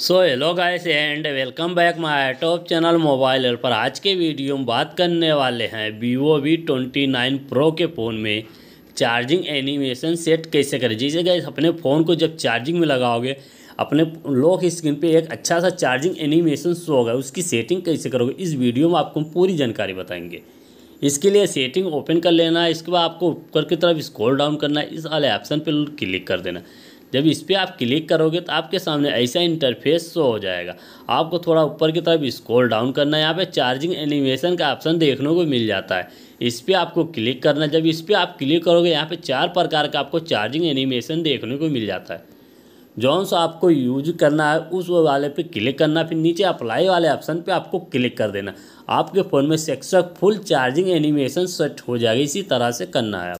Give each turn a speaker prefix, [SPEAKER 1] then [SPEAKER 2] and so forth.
[SPEAKER 1] so hello guys and welcome back my top channel mobile पर आज के video में बात करने वाले हैं Vivo V twenty nine pro के फ़ोन में चार्जिंग एनिमेशन सेट कैसे करें जैसे गाइस अपने फ़ोन को जब चार्जिंग में लगाओगे अपने लॉक स्क्रीन पे एक अच्छा सा चार्जिंग एनिमेशन शो होगा उसकी सेटिंग कैसे करोगे इस वीडियो में आपको पूरी जानकारी बताएंगे इसके लिए सेटिंग ओपन कर लेना है इसके बाद आपको ऊपर की तरफ स्क्रॉल डाउन करना है इस वाले ऑप्शन पर क्लिक कर देना जब इस पर आप क्लिक करोगे तो आपके सामने ऐसा इंटरफेस शो हो जाएगा आपको थोड़ा ऊपर की तरफ स्क्रॉल डाउन करना है यहाँ पे चार्जिंग एनिमेशन का ऑप्शन देखने को मिल जाता है इस पर आपको क्लिक करना है जब इस पर आप क्लिक करोगे यहाँ पे चार प्रकार का आपको चार्जिंग एनिमेशन देखने को मिल जाता है जौन सा आपको यूज करना है उस वाले पे क्लिक करना फिर नीचे अप्लाई वाले ऑप्शन पर आपको क्लिक कर देना आपके फ़ोन में सेक्सक फुल चार्जिंग एनिमेशन सेट हो जाएगा इसी तरह से करना है